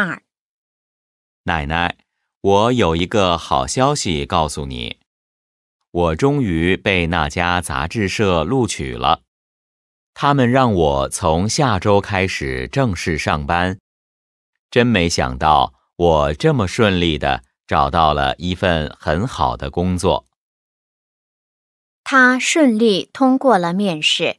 二，奶奶，我有一个好消息告诉你，我终于被那家杂志社录取了，他们让我从下周开始正式上班。真没想到，我这么顺利的找到了一份很好的工作。他顺利通过了面试。